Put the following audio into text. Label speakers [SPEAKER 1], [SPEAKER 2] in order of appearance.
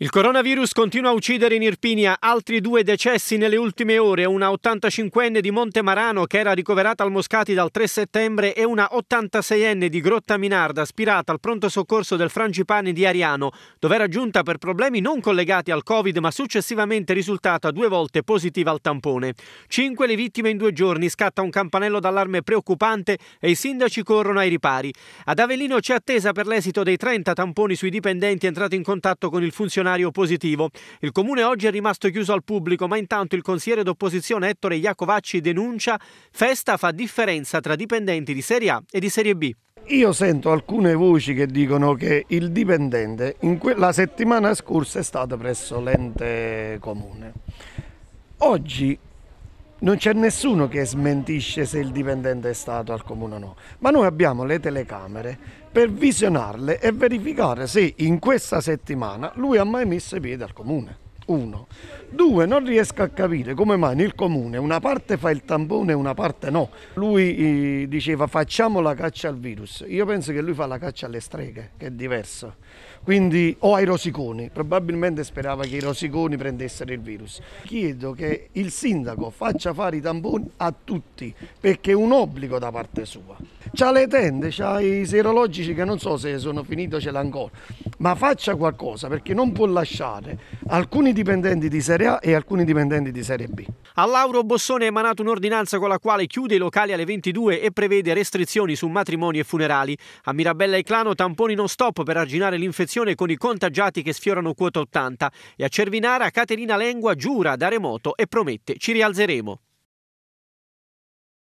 [SPEAKER 1] Il coronavirus continua a uccidere in Irpinia altri due decessi nelle ultime ore, una 85enne di Montemarano che era ricoverata al Moscati dal 3 settembre e una 86enne di Grotta Minarda aspirata al pronto soccorso del Frangipane di Ariano, dove era giunta per problemi non collegati al Covid ma successivamente risultata due volte positiva al tampone. Cinque le vittime in due giorni, scatta un campanello d'allarme preoccupante e i sindaci corrono ai ripari. Ad Avellino c'è attesa per l'esito dei 30 tamponi sui dipendenti entrati in contatto con il funzionario scenario positivo. Il comune oggi è rimasto chiuso al pubblico, ma intanto il consigliere d'opposizione Ettore Iacovacci denuncia festa fa differenza tra dipendenti di Serie A e di Serie B.
[SPEAKER 2] Io sento alcune voci che dicono che il dipendente in la settimana scorsa è stato presso l'ente comune. Oggi non c'è nessuno che smentisce se il dipendente è stato al comune o no, ma noi abbiamo le telecamere per visionarle e verificare se in questa settimana lui ha mai messo i piedi al comune. Uno. Due, non riesco a capire come mai nel comune una parte fa il tampone e una parte no. Lui eh, diceva facciamo la caccia al virus. Io penso che lui fa la caccia alle streghe, che è diverso. Quindi, o ai rosiconi. Probabilmente sperava che i rosiconi prendessero il virus. Chiedo che il sindaco faccia fare i tamponi a tutti, perché è un obbligo da parte sua c'ha le tende, c'ha i serologici che non so se sono finiti o ce l'ha ancora, ma faccia qualcosa perché non può lasciare alcuni dipendenti di Serie A e alcuni dipendenti di Serie B.
[SPEAKER 1] A Lauro Bossone è emanata un'ordinanza con la quale chiude i locali alle 22 e prevede restrizioni su matrimoni e funerali. A Mirabella e Clano tamponi non stop per arginare l'infezione con i contagiati che sfiorano quota 80 e a Cervinara Caterina Lengua giura da remoto e promette ci rialzeremo.